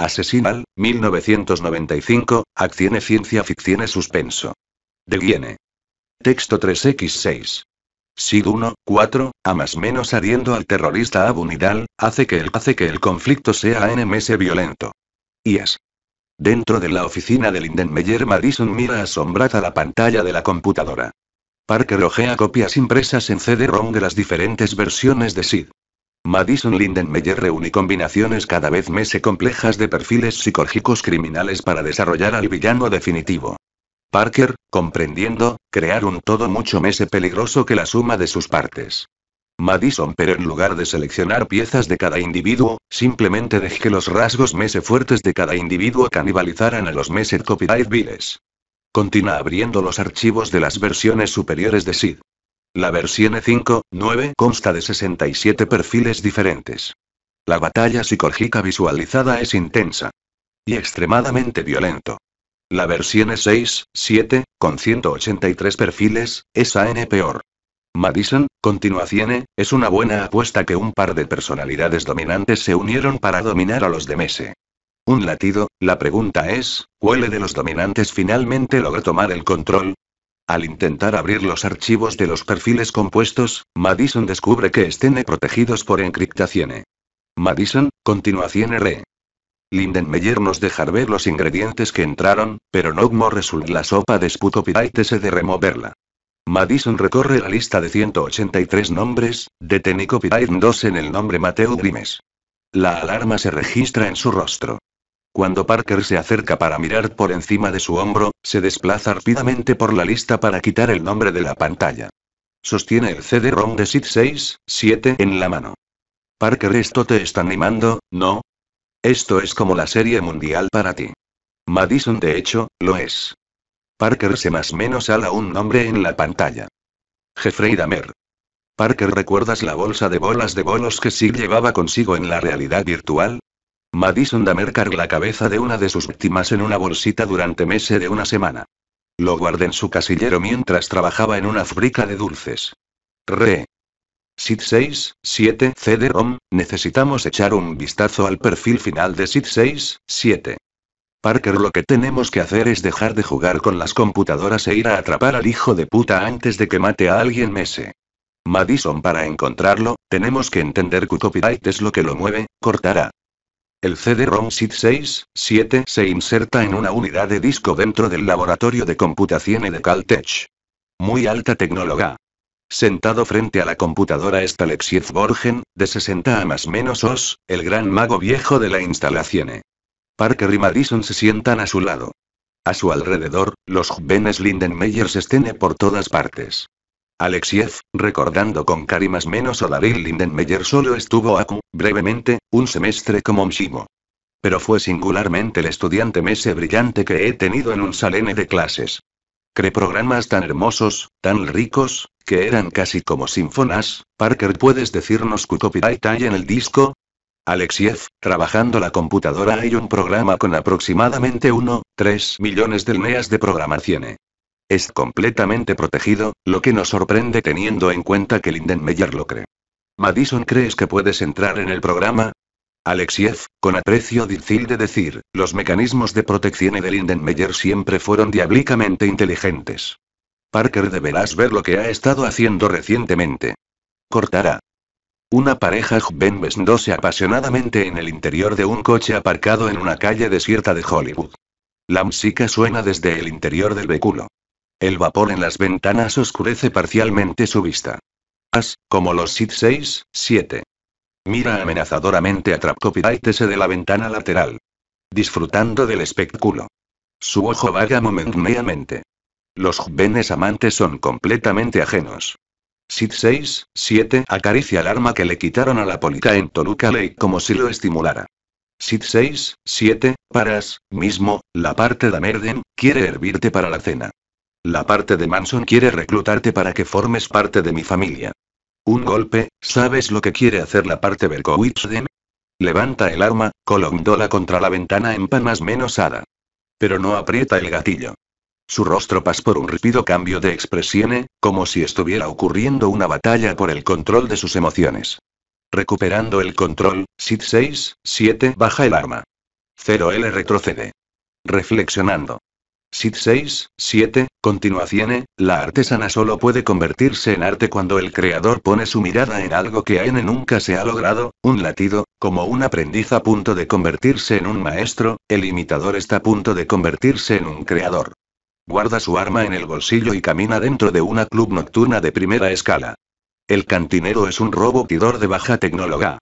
Asesinal, 1995, Acciones Ciencia Ficcione Suspenso. De Texto 3x6. SID 1, 4, a más menos adiendo al terrorista Abunidal, hace que el, hace que el conflicto sea NMS violento. IAS. Dentro de la oficina de Lindenmeyer Madison mira asombrada la pantalla de la computadora. Parker ojea copias impresas en CD-ROM de las diferentes versiones de SID. Madison Lindenmeyer reúne combinaciones cada vez más complejas de perfiles psicológicos criminales para desarrollar al villano definitivo. Parker, comprendiendo, crear un todo mucho más peligroso que la suma de sus partes. Madison pero en lugar de seleccionar piezas de cada individuo, simplemente deje que los rasgos mese fuertes de cada individuo canibalizaran a los Mese copyright viles. Continúa abriendo los archivos de las versiones superiores de SID. La versión e 9 consta de 67 perfiles diferentes. La batalla psicológica visualizada es intensa y extremadamente violento. La versión e 7 con 183 perfiles, es AN peor. Madison, continuación, e, es una buena apuesta que un par de personalidades dominantes se unieron para dominar a los de Mese. Un latido, la pregunta es, ¿cuál de los dominantes finalmente logró tomar el control? Al intentar abrir los archivos de los perfiles compuestos, Madison descubre que estén protegidos por encriptación. Madison, continuación R. Lindenmeyer nos deja ver los ingredientes que entraron, pero no resulta la sopa de se de removerla. Madison recorre la lista de 183 nombres, de tenico 2 en el nombre Mateo Grimes. La alarma se registra en su rostro. Cuando Parker se acerca para mirar por encima de su hombro, se desplaza rápidamente por la lista para quitar el nombre de la pantalla. Sostiene el CD-ROM de SID 6, 7 en la mano. Parker, esto te está animando, ¿no? Esto es como la serie mundial para ti. Madison, de hecho, lo es. Parker se más menos ala un nombre en la pantalla. Jeffrey Damer. Parker, ¿recuerdas la bolsa de bolas de bolos que Sid llevaba consigo en la realidad virtual? Madison da cargó la cabeza de una de sus víctimas en una bolsita durante meses de una semana. Lo guarda en su casillero mientras trabajaba en una fábrica de dulces. Re. SID 6, 7 necesitamos echar un vistazo al perfil final de SID 6, 7. Parker, lo que tenemos que hacer es dejar de jugar con las computadoras e ir a atrapar al hijo de puta antes de que mate a alguien mese. Madison, para encontrarlo, tenemos que entender que copyright es lo que lo mueve, cortará. El CD-ROM SID6-7 se inserta en una unidad de disco dentro del laboratorio de computación de Caltech. Muy alta tecnología. Sentado frente a la computadora está Lexie Borgen, de 60 a más menos os, el gran mago viejo de la instalación. Parker y Madison se sientan a su lado. A su alrededor, los jóvenes Lindenmeyers estén por todas partes. Alexiev, recordando con carimas menos Olaril Lindenmeyer solo estuvo Q, brevemente, un semestre como Mshimo. Pero fue singularmente el estudiante mese brillante que he tenido en un salene de clases. Cree programas tan hermosos, tan ricos, que eran casi como sinfonas. Parker, ¿puedes decirnos qué copyright hay en el disco? Alexiev, trabajando la computadora hay un programa con aproximadamente 1,3 millones de líneas de programación. Es completamente protegido, lo que nos sorprende teniendo en cuenta que Lindenmeyer lo cree. Madison, ¿crees que puedes entrar en el programa? Alexiev, con aprecio difícil de decir, los mecanismos de protección de Lindenmeyer siempre fueron diablicamente inteligentes. Parker deberás ver lo que ha estado haciendo recientemente. Cortará. Una pareja joven besándose apasionadamente en el interior de un coche aparcado en una calle desierta de Hollywood. La música suena desde el interior del vehículo. El vapor en las ventanas oscurece parcialmente su vista. As, como los Sid 6, 7. Mira amenazadoramente a Trapcopiraitese de la ventana lateral. Disfrutando del espectáculo. Su ojo vaga momentáneamente. Los jóvenes amantes son completamente ajenos. Sid 6, 7 acaricia el arma que le quitaron a la polita en Toluca Lake como si lo estimulara. Sid 6, 7, paras, mismo, la parte de Merden, quiere hervirte para la cena. La parte de Manson quiere reclutarte para que formes parte de mi familia. Un golpe, ¿sabes lo que quiere hacer la parte Berkowitz de Levanta el arma, colóndola contra la ventana en panas menos hada. Pero no aprieta el gatillo. Su rostro pasa por un rápido cambio de expresión, como si estuviera ocurriendo una batalla por el control de sus emociones. Recuperando el control, Sid 6, 7 baja el arma. 0L retrocede. Reflexionando. Sid 6, 7, continuación, la artesana solo puede convertirse en arte cuando el creador pone su mirada en algo que a n nunca se ha logrado, un latido, como un aprendiz a punto de convertirse en un maestro, el imitador está a punto de convertirse en un creador. Guarda su arma en el bolsillo y camina dentro de una club nocturna de primera escala. El cantinero es un robotidor de baja tecnología.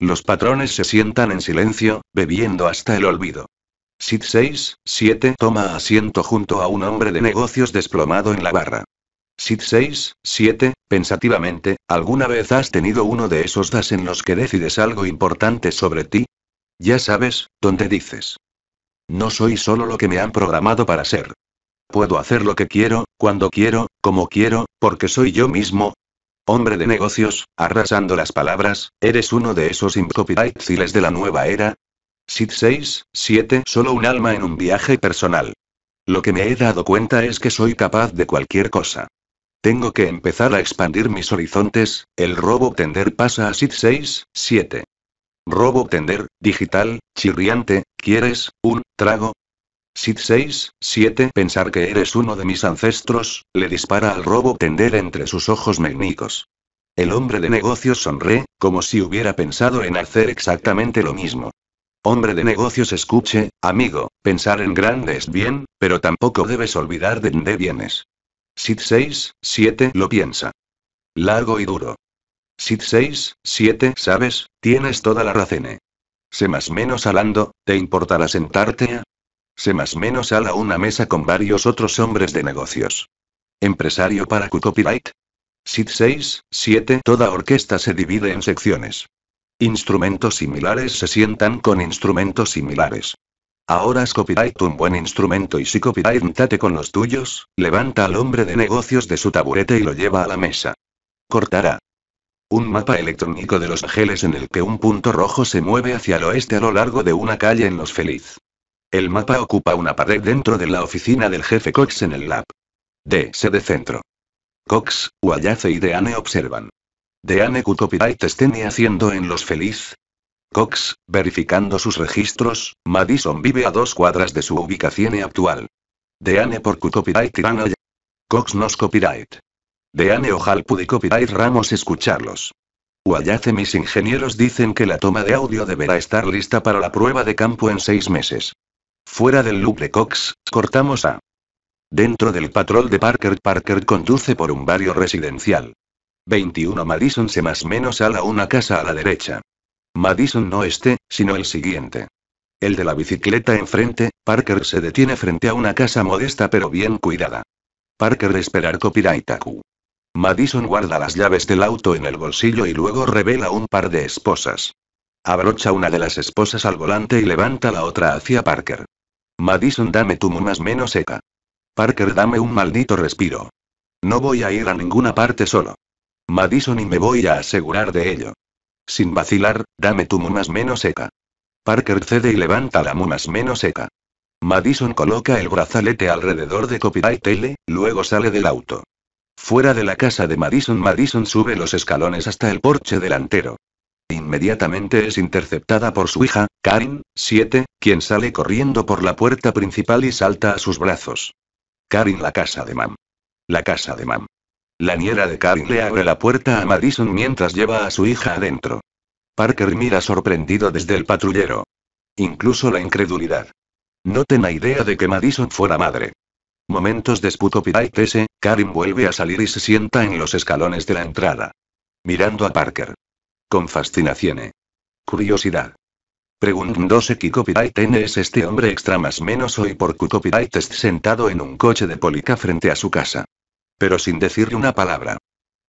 Los patrones se sientan en silencio, bebiendo hasta el olvido. Sid 6, 7 toma asiento junto a un hombre de negocios desplomado en la barra. Sid 6, 7, pensativamente, ¿alguna vez has tenido uno de esos das en los que decides algo importante sobre ti? Ya sabes, ¿dónde dices? No soy solo lo que me han programado para ser. Puedo hacer lo que quiero, cuando quiero, como quiero, porque soy yo mismo. Hombre de negocios, arrasando las palabras, eres uno de esos impopitiles de la nueva era, Sid 6, 7, solo un alma en un viaje personal. Lo que me he dado cuenta es que soy capaz de cualquier cosa. Tengo que empezar a expandir mis horizontes, el robo tender pasa a SID 6, 7. Robo tender, digital, chirriante, ¿quieres, un, trago? SID 6, 7 Pensar que eres uno de mis ancestros, le dispara al robo tender entre sus ojos meñicos. El hombre de negocios sonre, como si hubiera pensado en hacer exactamente lo mismo. Hombre de negocios, escuche, amigo, pensar en grande es bien, pero tampoco debes olvidar de dónde vienes. Sid 6, 7 lo piensa. Largo y duro. Sid 6, 7, sabes, tienes toda la razón. ¿eh? Se más menos hablando, ¿te importará sentarte a? Se más menos ala una mesa con varios otros hombres de negocios. Empresario para copyright. Sid 6, 7 Toda orquesta se divide en secciones. Instrumentos similares se sientan con instrumentos similares. Ahora es copyright un buen instrumento y si copyright con los tuyos, levanta al hombre de negocios de su taburete y lo lleva a la mesa. Cortará. Un mapa electrónico de Los Ángeles en el que un punto rojo se mueve hacia el oeste a lo largo de una calle en Los Feliz. El mapa ocupa una pared dentro de la oficina del jefe Cox en el lab. D. Sede Centro. Cox, Wallace y Deane observan. Deane Anne Copyright y haciendo en Los Feliz. Cox, verificando sus registros, Madison vive a dos cuadras de su ubicación actual. Deane por copyright allá. Cox nos copyright. Deane ojal pude copyright Ramos escucharlos. Guayace mis ingenieros dicen que la toma de audio deberá estar lista para la prueba de campo en seis meses. Fuera del loop de Cox, cortamos a. Dentro del patrol de Parker, Parker conduce por un barrio residencial. 21 Madison se más menos a una casa a la derecha. Madison no este, sino el siguiente. El de la bicicleta enfrente, Parker se detiene frente a una casa modesta pero bien cuidada. Parker esperar Copiraitaku. Madison guarda las llaves del auto en el bolsillo y luego revela un par de esposas. Abrocha una de las esposas al volante y levanta la otra hacia Parker. Madison dame tu más menos seca. Parker dame un maldito respiro. No voy a ir a ninguna parte solo. Madison y me voy a asegurar de ello. Sin vacilar, dame tu mumas menos seca. Parker cede y levanta la mumas menos seca. Madison coloca el brazalete alrededor de Copyright L, luego sale del auto. Fuera de la casa de Madison, Madison sube los escalones hasta el porche delantero. Inmediatamente es interceptada por su hija, Karin, 7, quien sale corriendo por la puerta principal y salta a sus brazos. Karin, la casa de Mam. La casa de Mam. La niera de Karen le abre la puerta a Madison mientras lleva a su hija adentro. Parker mira sorprendido desde el patrullero. Incluso la incredulidad. No tenía idea de que Madison fuera madre. Momentos después ese, Karim vuelve a salir y se sienta en los escalones de la entrada. Mirando a Parker. Con fascinación. Curiosidad. Preguntándose qué copyright es este hombre extra más menos hoy por qué copyright sentado en un coche de polica frente a su casa. Pero sin decirle una palabra.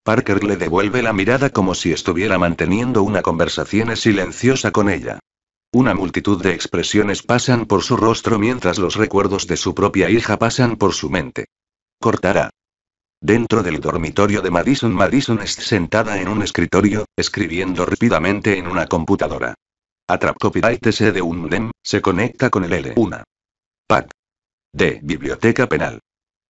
Parker le devuelve la mirada como si estuviera manteniendo una conversación silenciosa con ella. Una multitud de expresiones pasan por su rostro mientras los recuerdos de su propia hija pasan por su mente. Cortará. Dentro del dormitorio de Madison, Madison está sentada en un escritorio, escribiendo rápidamente en una computadora. Atrap copyright de un dem, se conecta con el L1. PAC. De Biblioteca Penal.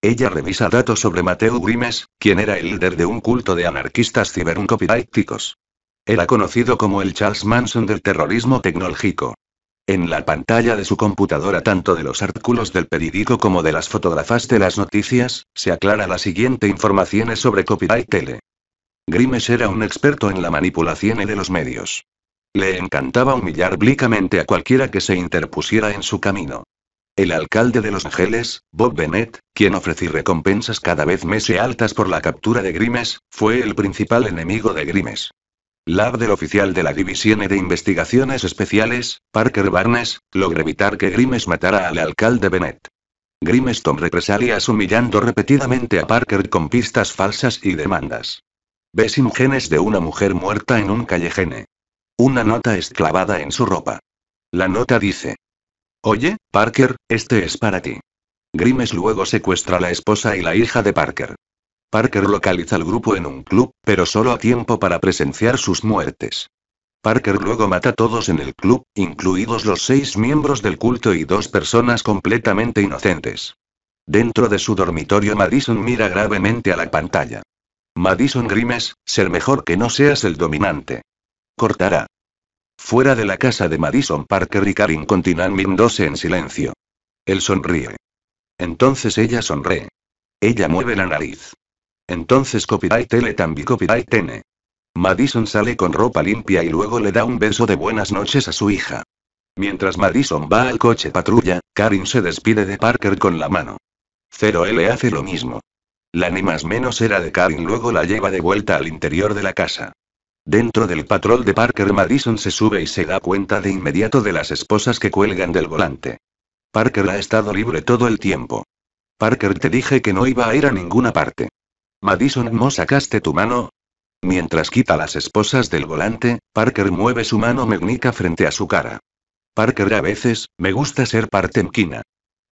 Ella revisa datos sobre Mateo Grimes, quien era el líder de un culto de anarquistas ciberuncopidácticos. Era conocido como el Charles Manson del terrorismo tecnológico. En la pantalla de su computadora, tanto de los artículos del periódico como de las fotografías de las noticias, se aclara la siguiente información sobre Copyright Tele. Grimes era un experto en la manipulación y de los medios. Le encantaba humillar blicamente a cualquiera que se interpusiera en su camino. El alcalde de Los Ángeles, Bob Bennett, quien ofrecí recompensas cada vez más altas por la captura de Grimes, fue el principal enemigo de Grimes. Lab del oficial de la División de Investigaciones Especiales, Parker Barnes, logró evitar que Grimes matara al alcalde Bennett. Grimes tomó represalias humillando repetidamente a Parker con pistas falsas y demandas. Ves imágenes de una mujer muerta en un callejene. Una nota esclavada en su ropa. La nota dice, Oye, Parker, este es para ti. Grimes luego secuestra a la esposa y la hija de Parker. Parker localiza al grupo en un club, pero solo a tiempo para presenciar sus muertes. Parker luego mata a todos en el club, incluidos los seis miembros del culto y dos personas completamente inocentes. Dentro de su dormitorio Madison mira gravemente a la pantalla. Madison Grimes, ser mejor que no seas el dominante. Cortará. Fuera de la casa de Madison Parker y Karin continúan mirándose en silencio. Él sonríe. Entonces ella sonríe. Ella mueve la nariz. Entonces copyright L también copyright N. Madison sale con ropa limpia y luego le da un beso de buenas noches a su hija. Mientras Madison va al coche patrulla, Karin se despide de Parker con la mano. Zero L hace lo mismo. La ni más menos era de Karin luego la lleva de vuelta al interior de la casa. Dentro del patrol de Parker Madison se sube y se da cuenta de inmediato de las esposas que cuelgan del volante. Parker ha estado libre todo el tiempo. Parker te dije que no iba a ir a ninguna parte. Madison, ¿no sacaste tu mano? Mientras quita las esposas del volante, Parker mueve su mano megnica frente a su cara. Parker a veces, me gusta ser parte partemquina.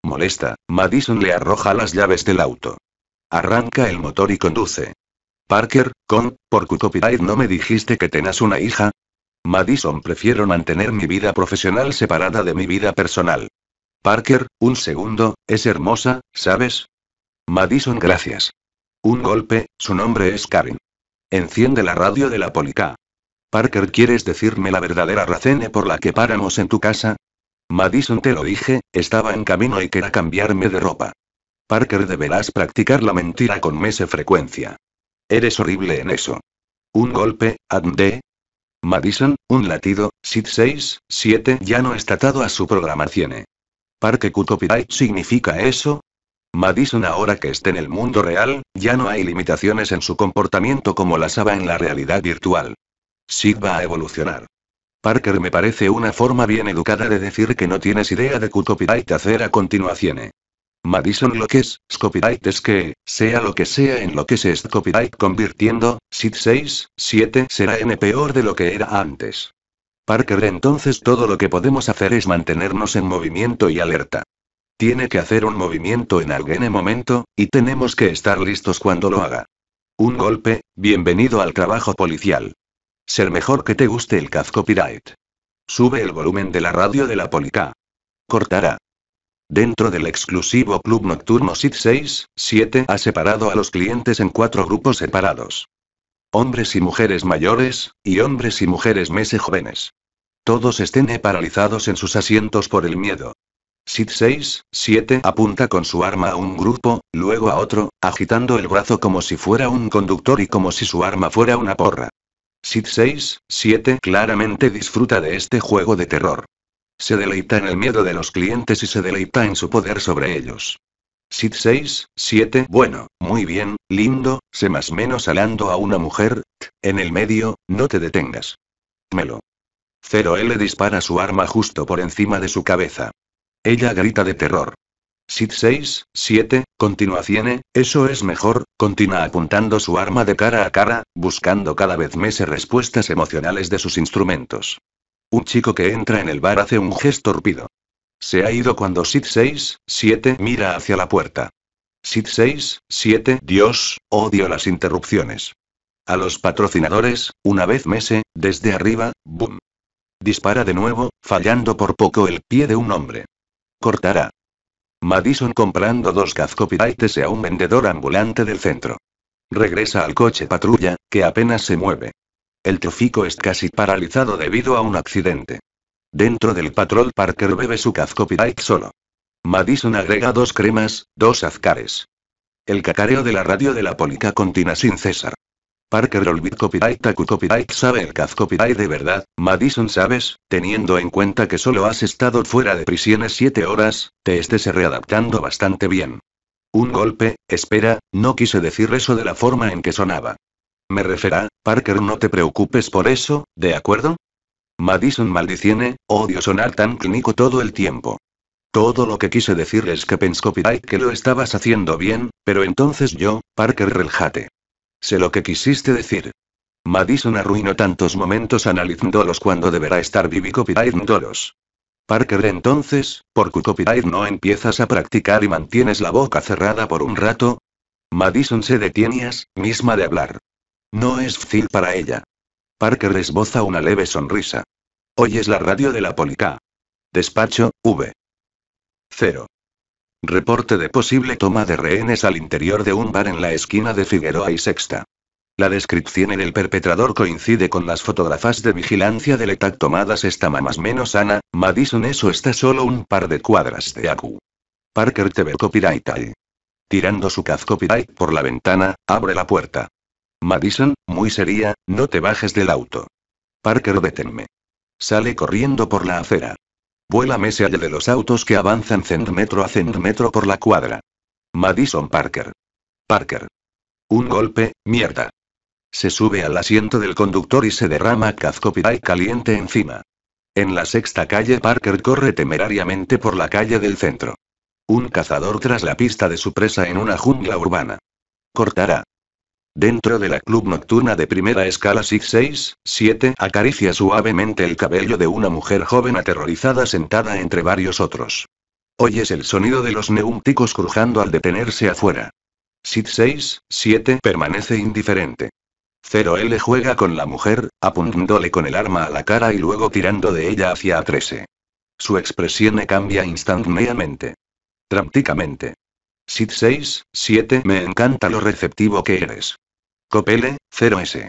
Molesta, Madison le arroja las llaves del auto. Arranca el motor y conduce. Parker, con, por copyright no me dijiste que tenás una hija. Madison prefiero mantener mi vida profesional separada de mi vida personal. Parker, un segundo, es hermosa, ¿sabes? Madison gracias. Un golpe, su nombre es Karen. Enciende la radio de la Polica. Parker, ¿quieres decirme la verdadera razón por la que paramos en tu casa? Madison te lo dije, estaba en camino y quería cambiarme de ropa. Parker, deberás practicar la mentira con mese frecuencia. Eres horrible en eso. Un golpe, Adde. Madison, un latido, SID 6, 7 ya no está atado a su programación. Parque copyright significa eso? Madison ahora que está en el mundo real, ya no hay limitaciones en su comportamiento como las había en la realidad virtual. SID va a evolucionar. Parker me parece una forma bien educada de decir que no tienes idea de copyright hacer a continuación. Madison lo que es, copyright es que, sea lo que sea en lo que se copyright convirtiendo, SID 6, 7 será N peor de lo que era antes. Parker entonces todo lo que podemos hacer es mantenernos en movimiento y alerta. Tiene que hacer un movimiento en algún momento, y tenemos que estar listos cuando lo haga. Un golpe, bienvenido al trabajo policial. Ser mejor que te guste el CAF copyright. Sube el volumen de la radio de la policía. Cortará. Dentro del exclusivo club nocturno SID 6, 7 ha separado a los clientes en cuatro grupos separados. Hombres y mujeres mayores, y hombres y mujeres meses jóvenes. Todos estén paralizados en sus asientos por el miedo. SID 6, 7 apunta con su arma a un grupo, luego a otro, agitando el brazo como si fuera un conductor y como si su arma fuera una porra. SID 6, 7 claramente disfruta de este juego de terror. Se deleita en el miedo de los clientes y se deleita en su poder sobre ellos. Sid 6, 7, bueno, muy bien, lindo, sé más menos alando a una mujer, en el medio, no te detengas. Melo. 0L dispara su arma justo por encima de su cabeza. Ella grita de terror. Sid 6, 7, ciene, eso es mejor, continúa apuntando su arma de cara a cara, buscando cada vez más respuestas emocionales de sus instrumentos. Un chico que entra en el bar hace un gesto torpido. Se ha ido cuando Sid 6, 7 mira hacia la puerta. Sid 6, 7, Dios, odio las interrupciones. A los patrocinadores, una vez Mese, desde arriba, boom. Dispara de nuevo, fallando por poco el pie de un hombre. Cortará. Madison comprando dos gazcopiraites a un vendedor ambulante del centro. Regresa al coche patrulla, que apenas se mueve. El tráfico es casi paralizado debido a un accidente. Dentro del patrol Parker bebe su Copyright solo. Madison agrega dos cremas, dos azcares. El cacareo de la radio de la polica continúa sin cesar. Parker olvid copyright Taku copyright sabe el Kaz copyright de verdad, Madison sabes, teniendo en cuenta que solo has estado fuera de prisiones 7 horas, te estés readaptando bastante bien. Un golpe, espera, no quise decir eso de la forma en que sonaba. Me referá, Parker, no te preocupes por eso, ¿de acuerdo? Madison maldiciene, odio sonar tan clínico todo el tiempo. Todo lo que quise decir es que Copyright que lo estabas haciendo bien, pero entonces yo, Parker, reljate. Sé lo que quisiste decir. Madison arruinó tantos momentos analizándolos cuando deberá estar vivi copyrightándolos. Parker entonces, ¿por qué copyright no empiezas a practicar y mantienes la boca cerrada por un rato? Madison se detiene misma de hablar. No es fácil para ella. Parker esboza una leve sonrisa. Hoy es la radio de la Polica. Despacho, V. 0. Reporte de posible toma de rehenes al interior de un bar en la esquina de Figueroa y Sexta. La descripción en el perpetrador coincide con las fotografías de vigilancia del ETAC tomadas esta más menos Ana, Madison eso está solo un par de cuadras de ACU. Parker TV Copyright Tirando su caz copyright por la ventana, abre la puerta. Madison, muy seria, no te bajes del auto. Parker, deténme. Sale corriendo por la acera. Vuela Mese allá de los autos que avanzan centímetro a centímetro por la cuadra. Madison Parker. Parker. Un golpe, mierda. Se sube al asiento del conductor y se derrama y caliente encima. En la sexta calle Parker corre temerariamente por la calle del centro. Un cazador tras la pista de su presa en una jungla urbana. Cortará. Dentro de la club nocturna de primera escala 7 acaricia suavemente el cabello de una mujer joven aterrorizada sentada entre varios otros. Oyes el sonido de los neumáticos crujando al detenerse afuera. Sid 6, 7 permanece indiferente. 0L juega con la mujer, apuntándole con el arma a la cara y luego tirando de ella hacia A13. Su expresión cambia instantáneamente. Trácticamente. Sid 6, 7 Me encanta lo receptivo que eres. Copele, 0S.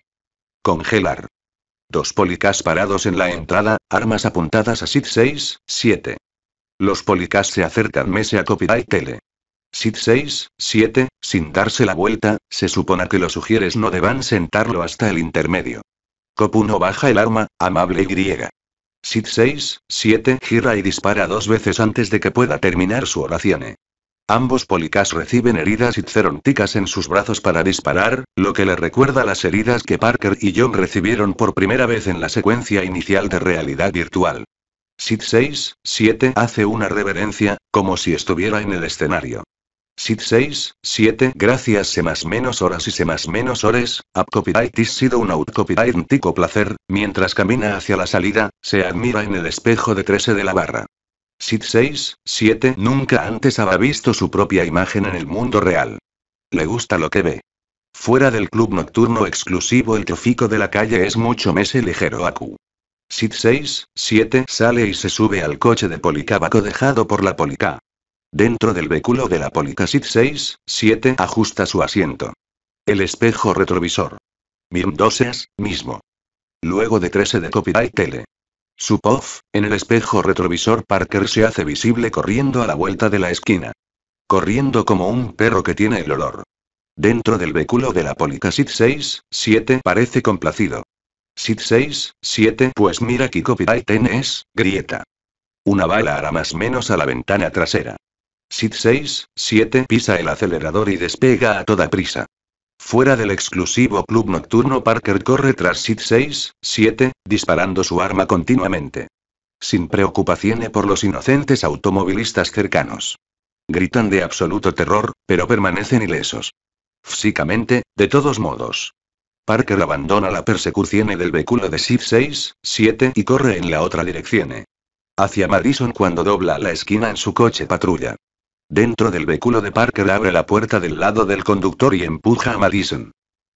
Congelar. Dos policas parados en la entrada, armas apuntadas a SID 6, 7. Los policas se acercan mese a y Tele. SID 6, 7, sin darse la vuelta, se supone que los sugieres no deban sentarlo hasta el intermedio. Copuno baja el arma, amable y griega. SID 6, 7 gira y dispara dos veces antes de que pueda terminar su oración. Ambos policas reciben heridas y ceronticas en sus brazos para disparar, lo que le recuerda las heridas que Parker y John recibieron por primera vez en la secuencia inicial de realidad virtual. Sid 6, 7 hace una reverencia, como si estuviera en el escenario. Sid 6, 7 Gracias se más menos horas y se más menos horas, copyright is sido un outcopyright tico placer, mientras camina hacia la salida, se admira en el espejo de 13 de la barra. Sid 6, 7 nunca antes había visto su propia imagen en el mundo real. Le gusta lo que ve. Fuera del club nocturno exclusivo el tráfico de la calle es mucho más ligero Q. Sid 6, 7 sale y se sube al coche de Policabaco dejado por la Policá. Dentro del vehículo de la Policá Sid 6, 7 ajusta su asiento. El espejo retrovisor. es, mismo. Luego de 13 de copyright tele. Su Supov, en el espejo retrovisor Parker se hace visible corriendo a la vuelta de la esquina. Corriendo como un perro que tiene el olor. Dentro del vehículo de la Sid 6, 7 parece complacido. Sid 6, 7 pues mira qué copyright es, grieta. Una bala hará más menos a la ventana trasera. Sid 6, 7 pisa el acelerador y despega a toda prisa. Fuera del exclusivo club nocturno, Parker corre tras Sid 6, 7, disparando su arma continuamente. Sin preocupación por los inocentes automovilistas cercanos. Gritan de absoluto terror, pero permanecen ilesos. Físicamente, de todos modos. Parker abandona la persecución del vehículo de Sid 6, 7 y corre en la otra dirección. Hacia Madison cuando dobla la esquina en su coche patrulla. Dentro del vehículo de Parker abre la puerta del lado del conductor y empuja a Madison.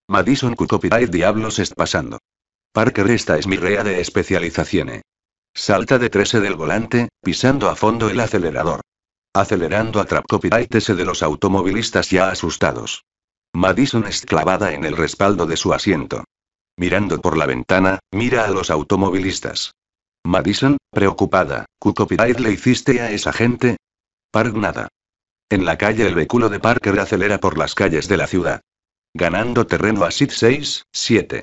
Madison, ¿qué copyright diablos está pasando? Parker, esta es mi rea de especialización. Salta de 13 del volante, pisando a fondo el acelerador. Acelerando a trap copyright de los automovilistas ya asustados. Madison es clavada en el respaldo de su asiento. Mirando por la ventana, mira a los automovilistas. Madison, preocupada, ¿qué le hiciste a esa gente? Park nada. En la calle el vehículo de Parker acelera por las calles de la ciudad. Ganando terreno a Sid 6, 7.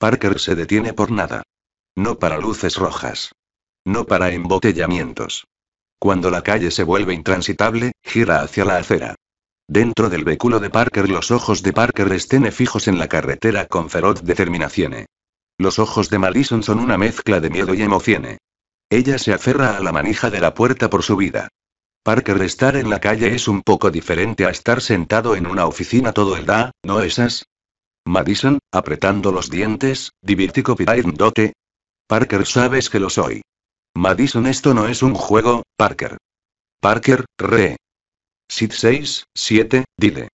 Parker se detiene por nada. No para luces rojas. No para embotellamientos. Cuando la calle se vuelve intransitable, gira hacia la acera. Dentro del vehículo de Parker los ojos de Parker estén fijos en la carretera con feroz determinación. Los ojos de Madison son una mezcla de miedo y emoción. Ella se aferra a la manija de la puerta por su vida. Parker estar en la calle es un poco diferente a estar sentado en una oficina todo el día, ¿no esas? Madison, apretando los dientes, divirtico dote. Parker sabes que lo soy. Madison esto no es un juego, Parker. Parker, re. Sit 6, 7, dile.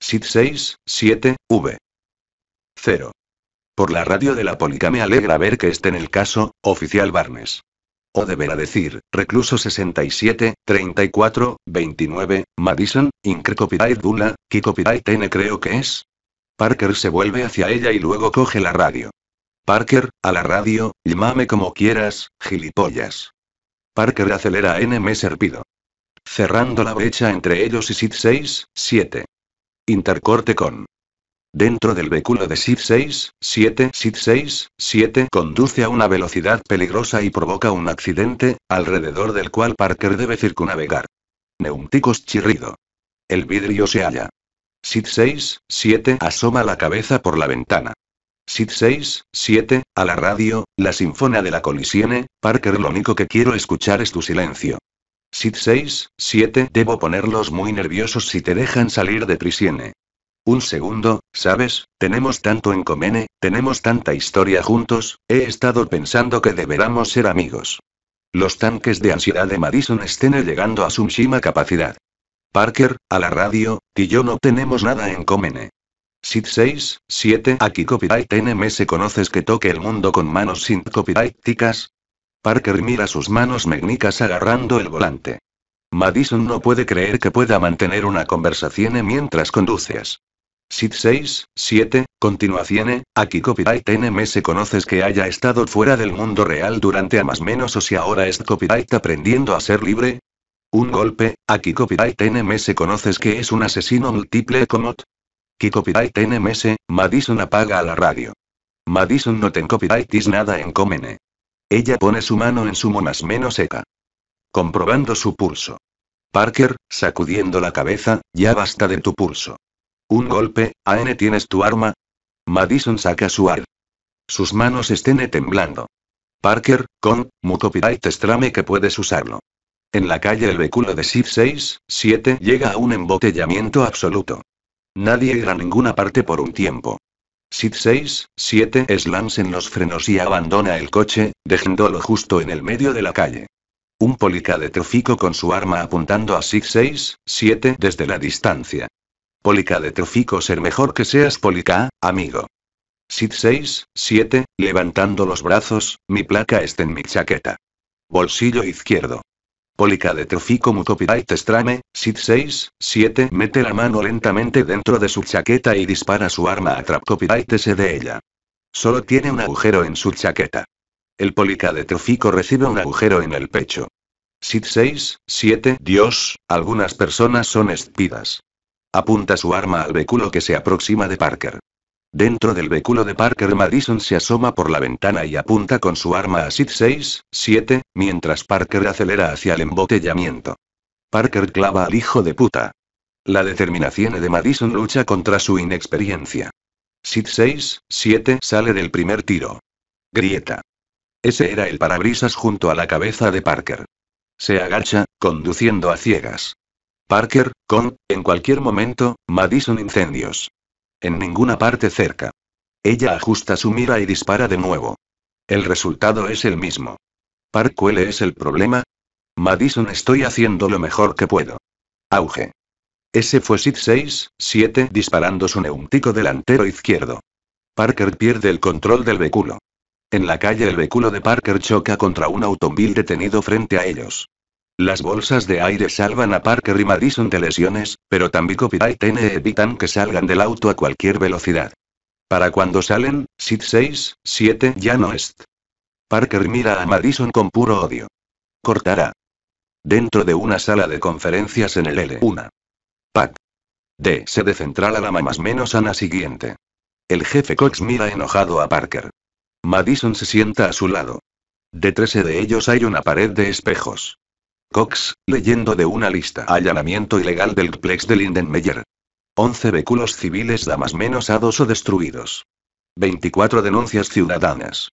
Sit 6, 7, v. 0. Por la radio de la Polica me alegra ver que esté en el caso, oficial Barnes o deberá decir, recluso 67, 34, 29, Madison, Incre Copyright Dula, ¿qué N creo que es? Parker se vuelve hacia ella y luego coge la radio. Parker, a la radio, llámame como quieras, gilipollas. Parker acelera a NM Serpido. Cerrando la brecha entre ellos y SID 6, 7. Intercorte con. Dentro del vehículo de Sid 6, 7, Sid 6, 7 conduce a una velocidad peligrosa y provoca un accidente, alrededor del cual Parker debe circunavegar. Neumticos chirrido. El vidrio se halla. Sid 6, 7 asoma la cabeza por la ventana. Sid 6, 7, a la radio, la sinfona de la colisione, Parker lo único que quiero escuchar es tu silencio. Sid 6, 7, debo ponerlos muy nerviosos si te dejan salir de trisiene. Un segundo, ¿sabes? Tenemos tanto en Comene, tenemos tanta historia juntos, he estado pensando que deberamos ser amigos. Los tanques de ansiedad de Madison estén llegando a su máxima capacidad. Parker, a la radio, y yo no tenemos nada en Comene. Sid 6, 7 aquí copyright NMS conoces que toque el mundo con manos sin copyright ticas. Parker mira sus manos megnicas agarrando el volante. Madison no puede creer que pueda mantener una conversación mientras conduces. Sid 6, 7, e, aquí copyright NMS conoces que haya estado fuera del mundo real durante a más menos o si ahora es copyright aprendiendo a ser libre. Un golpe, aquí copyright NMS conoces que es un asesino múltiple comot. Qui copyright NMS, Madison apaga a la radio. Madison no ten copyright is nada en comene. Ella pone su mano en su monas menos seca. Comprobando su pulso. Parker, sacudiendo la cabeza, ya basta de tu pulso. Un golpe, AN ¿tienes tu arma? Madison saca su arma. Sus manos estén temblando. Parker, con, mu copyright estrame que puedes usarlo. En la calle el vehículo de SID 6, 7 llega a un embotellamiento absoluto. Nadie irá a ninguna parte por un tiempo. SID 6, 7 slams en los frenos y abandona el coche, dejándolo justo en el medio de la calle. Un polica de tráfico con su arma apuntando a SID 6, 7 desde la distancia. Polica de trofico, ser mejor que seas Polica, amigo. Sid 6, 7, levantando los brazos, mi placa está en mi chaqueta. Bolsillo izquierdo. Polica de trofico, copyright strame, Sid 6, 7 mete la mano lentamente dentro de su chaqueta y dispara su arma a de ella. Solo tiene un agujero en su chaqueta. El Polica de trofico recibe un agujero en el pecho. Sid 6, 7 Dios, algunas personas son espidas. Apunta su arma al vehículo que se aproxima de Parker. Dentro del vehículo de Parker, Madison se asoma por la ventana y apunta con su arma a Sid 6, 7, mientras Parker acelera hacia el embotellamiento. Parker clava al hijo de puta. La determinación de Madison lucha contra su inexperiencia. Sid 6, 7 sale del primer tiro. Grieta. Ese era el parabrisas junto a la cabeza de Parker. Se agacha, conduciendo a ciegas. Parker, con, en cualquier momento, Madison incendios. En ninguna parte cerca. Ella ajusta su mira y dispara de nuevo. El resultado es el mismo. Park, ¿cuál es el problema? Madison, estoy haciendo lo mejor que puedo. Auge. Ese fue Sid 6, 7 disparando su neumático delantero izquierdo. Parker pierde el control del vehículo. En la calle el vehículo de Parker choca contra un automóvil detenido frente a ellos. Las bolsas de aire salvan a Parker y Madison de lesiones, pero también copyright N evitan que salgan del auto a cualquier velocidad. Para cuando salen, Sid 6, 7 ya no es. Parker mira a Madison con puro odio. Cortará. Dentro de una sala de conferencias en el L1. Pac. D. Se central a la más menos a la siguiente. El jefe Cox mira enojado a Parker. Madison se sienta a su lado. De 13 de ellos hay una pared de espejos. Cox, leyendo de una lista. Allanamiento ilegal del Plex de Lindenmeyer. 11 vehículos civiles damas menos a dos o destruidos. 24 denuncias ciudadanas.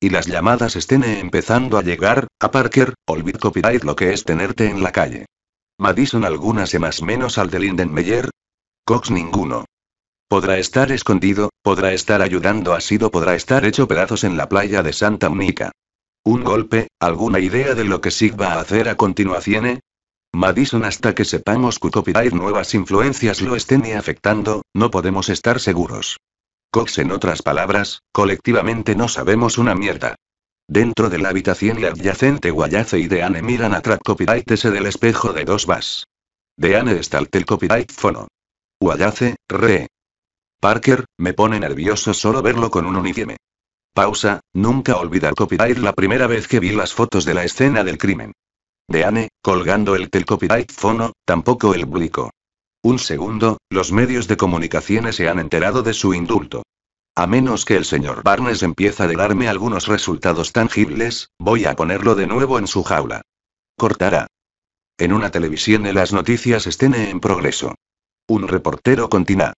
Y las llamadas estén empezando a llegar, a Parker, olvid copyright lo que es tenerte en la calle. Madison algunas se más menos al de Lindenmeyer. Cox ninguno. Podrá estar escondido, podrá estar ayudando a Sido, podrá estar hecho pedazos en la playa de Santa Mónica. Un golpe, alguna idea de lo que Sig va a hacer a continuación. Madison, hasta que sepamos que copyright nuevas influencias lo estén afectando, no podemos estar seguros. Cox, en otras palabras, colectivamente no sabemos una mierda. Dentro de la habitación y adyacente Guayace y Deane miran atrás copyright ese del espejo de dos vas. Deane está el copyright fono. Guayace, re. Parker, me pone nervioso solo verlo con un uniforme. Pausa, nunca olvidar copyright la primera vez que vi las fotos de la escena del crimen. De Anne, colgando el tel copyright fono, tampoco el blico. Un segundo, los medios de comunicaciones se han enterado de su indulto. A menos que el señor Barnes empiece a darme algunos resultados tangibles, voy a ponerlo de nuevo en su jaula. Cortará. En una televisión de las noticias estén en progreso. Un reportero continúa.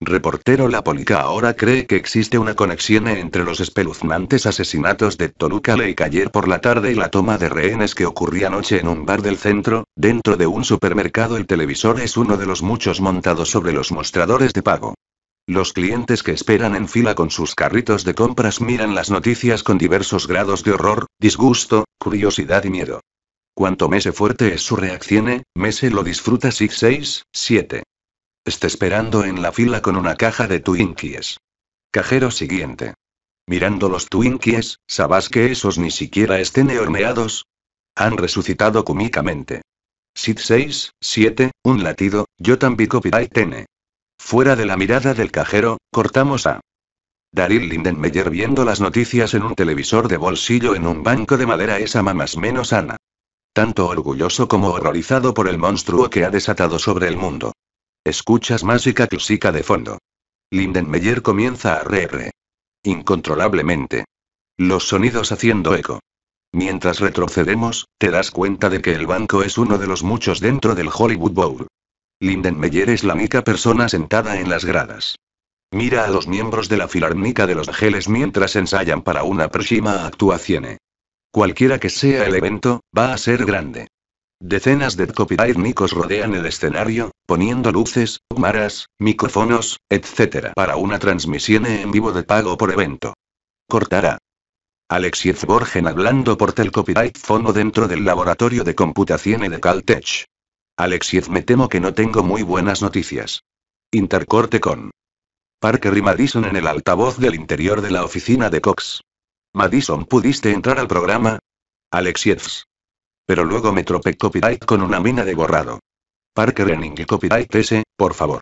Reportero La Polica ahora cree que existe una conexión entre los espeluznantes asesinatos de Toluca Lake ayer por la tarde y la toma de rehenes que ocurría anoche en un bar del centro, dentro de un supermercado el televisor es uno de los muchos montados sobre los mostradores de pago. Los clientes que esperan en fila con sus carritos de compras miran las noticias con diversos grados de horror, disgusto, curiosidad y miedo. Cuanto mese fuerte es su reacción, mese lo disfruta 6, 7. Esté esperando en la fila con una caja de Twinkies. Cajero siguiente. Mirando los Twinkies, ¿sabás que esos ni siquiera estén horneados? Han resucitado cúmicamente. Sid 6, 7, un latido, yo también copyright tene. Fuera de la mirada del cajero, cortamos a. Daryl Lindenmeyer viendo las noticias en un televisor de bolsillo en un banco de madera esa mamás menos sana. Tanto orgulloso como horrorizado por el monstruo que ha desatado sobre el mundo. Escuchas música clásica de fondo. Lindenmeyer comienza a re-re. Incontrolablemente. Los sonidos haciendo eco. Mientras retrocedemos, te das cuenta de que el banco es uno de los muchos dentro del Hollywood Bowl. Lindenmeyer es la única persona sentada en las gradas. Mira a los miembros de la Filarmónica de Los Ángeles mientras ensayan para una próxima actuación. Cualquiera que sea el evento, va a ser grande. Decenas de copyright rodean el escenario, poniendo luces, cámaras, micrófonos, etc. para una transmisión en vivo de pago por evento. Cortará. Alexiev Borgen hablando por telcopyright dentro del laboratorio de computación de Caltech. Alexiev me temo que no tengo muy buenas noticias. Intercorte con Parker y Madison en el altavoz del interior de la oficina de Cox. Madison, ¿pudiste entrar al programa? Alexievs. Pero luego me trope copyright con una mina de borrado. Parker Enning copyright ese, por favor.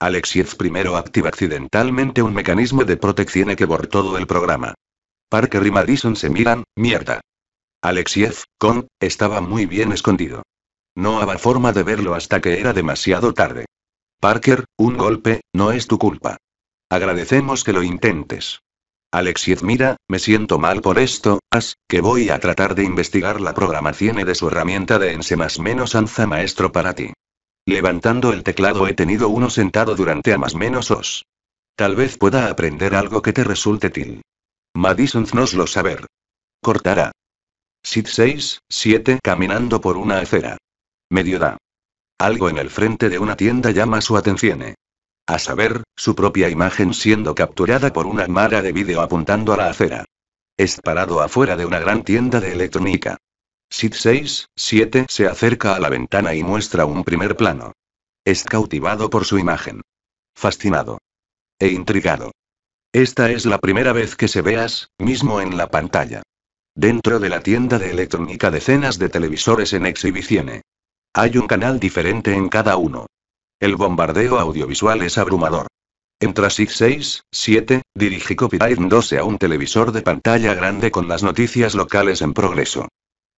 Alexiev primero activa accidentalmente un mecanismo de protección que borró todo el programa. Parker y Madison se miran, mierda. Alexiev, con, estaba muy bien escondido. No había forma de verlo hasta que era demasiado tarde. Parker, un golpe, no es tu culpa. Agradecemos que lo intentes. Alexiev mira, me siento mal por esto, As, que voy a tratar de investigar la programación de su herramienta de ense más menos anza maestro para ti. Levantando el teclado he tenido uno sentado durante a más menos os. Tal vez pueda aprender algo que te resulte til. Madison nos lo saber. Cortará. Sit 6, 7 caminando por una acera. Mediodía. Algo en el frente de una tienda llama su atención. A saber, su propia imagen siendo capturada por una cámara de vídeo apuntando a la acera. Es parado afuera de una gran tienda de electrónica. Sid 6, 7 se acerca a la ventana y muestra un primer plano. Es cautivado por su imagen. Fascinado. E intrigado. Esta es la primera vez que se veas, mismo en la pantalla. Dentro de la tienda de electrónica decenas de televisores en exhibición. Hay un canal diferente en cada uno. El bombardeo audiovisual es abrumador. Entra 6, 7, dirige Copyright 12 a un televisor de pantalla grande con las noticias locales en progreso.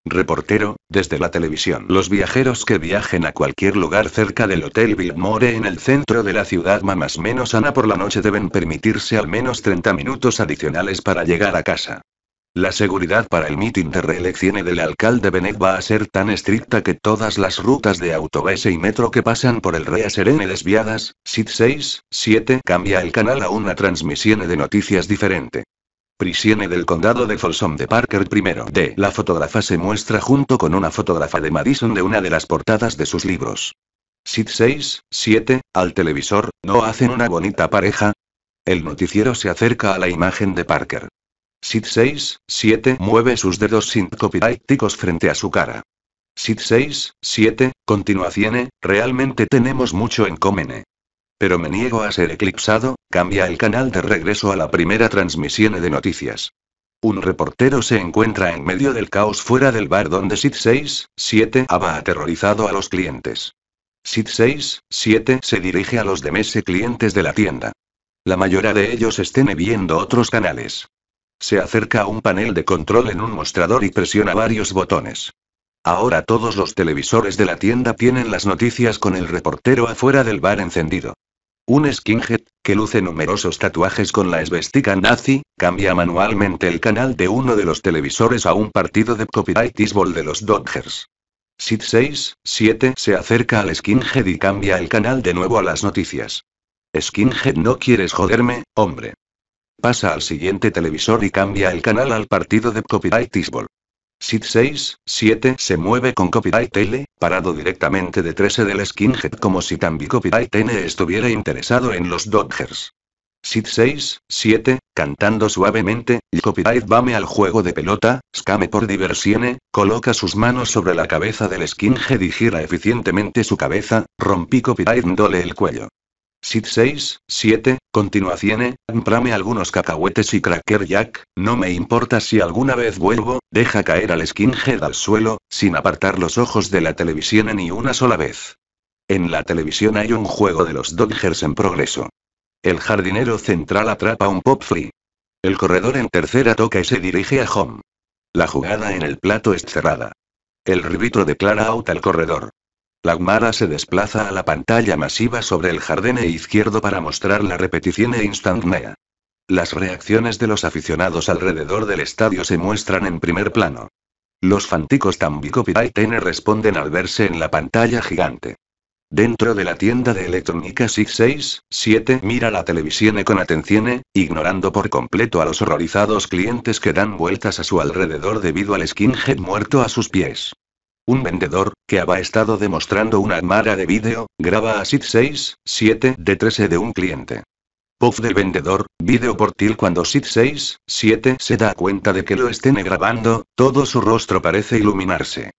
Reportero, desde la televisión. Los viajeros que viajen a cualquier lugar cerca del Hotel Billmore en el centro de la ciudad más menos ana por la noche deben permitirse al menos 30 minutos adicionales para llegar a casa. La seguridad para el mitin de reelección del alcalde Benet va a ser tan estricta que todas las rutas de autobús y metro que pasan por el Rea Serene desviadas. SIT 6, 7 cambia el canal a una transmisión de noticias diferente. Prisione del condado de Folsom de Parker I. de La fotógrafa se muestra junto con una fotógrafa de Madison de una de las portadas de sus libros. SIT 6, 7, al televisor, ¿no hacen una bonita pareja? El noticiero se acerca a la imagen de Parker. Sit 6, 7 mueve sus dedos sin sincopidácticos frente a su cara. Sit 6, 7, tiene, realmente tenemos mucho en comene. Eh. Pero me niego a ser eclipsado, cambia el canal de regreso a la primera transmisión de noticias. Un reportero se encuentra en medio del caos fuera del bar donde Sit 6, 7 aterrorizado a los clientes. Sit 6, 7 se dirige a los demás clientes de la tienda. La mayoría de ellos estén viendo otros canales. Se acerca a un panel de control en un mostrador y presiona varios botones. Ahora todos los televisores de la tienda tienen las noticias con el reportero afuera del bar encendido. Un skinhead, que luce numerosos tatuajes con la esvástica nazi, cambia manualmente el canal de uno de los televisores a un partido de copyright de los Dodgers. Sid 6, 7 se acerca al skinhead y cambia el canal de nuevo a las noticias. Skinhead no quieres joderme, hombre. Pasa al siguiente televisor y cambia el canal al partido de Copyright Isbol. SID 6, 7 se mueve con Copyright L, parado directamente de 13 del skinhead como si también Copyright N estuviera interesado en los Dodgers. SID 6, 7, cantando suavemente, y Copyright Bame al juego de pelota, Scame por diversione, coloca sus manos sobre la cabeza del skinhead y gira eficientemente su cabeza, rompí Copyright Dole el cuello. Sit 6, 7, continuacione, comprame algunos cacahuetes y cracker jack, no me importa si alguna vez vuelvo, deja caer al skinhead al suelo, sin apartar los ojos de la televisión ni una sola vez. En la televisión hay un juego de los Dodgers en progreso. El jardinero central atrapa un pop free. El corredor en tercera toca y se dirige a home. La jugada en el plato es cerrada. El ribitro declara out al corredor. La Lagmara se desplaza a la pantalla masiva sobre el jardín e izquierdo para mostrar la repetición e instantánea. Las reacciones de los aficionados alrededor del estadio se muestran en primer plano. Los fanticos Tambico y responden al verse en la pantalla gigante. Dentro de la tienda de electrónica 667 mira la televisión e con atención, e, ignorando por completo a los horrorizados clientes que dan vueltas a su alrededor debido al skinhead muerto a sus pies un vendedor, que había estado demostrando una armada de vídeo, graba a 6, 7 de 13 de un cliente. Puff del vendedor, vídeo por cuando Sid 6, 7 se da cuenta de que lo estén grabando, todo su rostro parece iluminarse.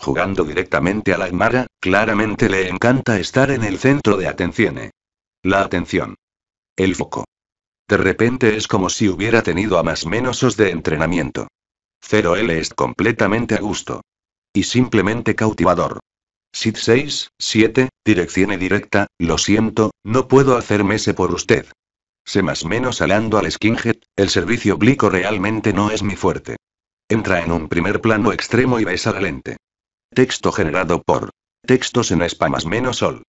Jugando directamente a la armara, claramente le encanta estar en el centro de atención. La atención. El foco. De repente es como si hubiera tenido a más menosos de entrenamiento. 0 L es completamente a gusto. Y simplemente cautivador. Sid 6, 7, dirección directa, lo siento, no puedo hacerme ese por usted. Se más menos alando al skinhead, el servicio oblico realmente no es mi fuerte. Entra en un primer plano extremo y besa la lente. Texto generado por textos en spa más menos sol.